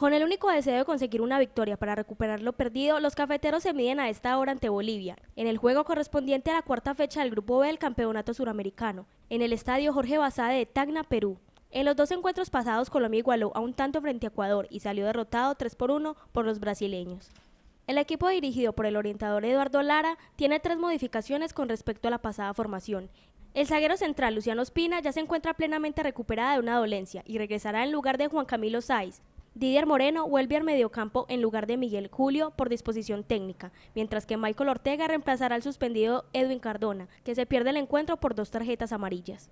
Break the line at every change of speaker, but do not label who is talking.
Con el único deseo de conseguir una victoria para recuperar lo perdido, los cafeteros se miden a esta hora ante Bolivia, en el juego correspondiente a la cuarta fecha del Grupo B del Campeonato Suramericano, en el estadio Jorge Basade de Tacna, Perú. En los dos encuentros pasados, Colombia igualó a un tanto frente a Ecuador y salió derrotado 3 por 1 por los brasileños. El equipo dirigido por el orientador Eduardo Lara tiene tres modificaciones con respecto a la pasada formación. El zaguero central Luciano Espina ya se encuentra plenamente recuperada de una dolencia y regresará en lugar de Juan Camilo Sáiz, Didier Moreno vuelve al mediocampo en lugar de Miguel Julio por disposición técnica, mientras que Michael Ortega reemplazará al suspendido Edwin Cardona, que se pierde el encuentro por dos tarjetas amarillas.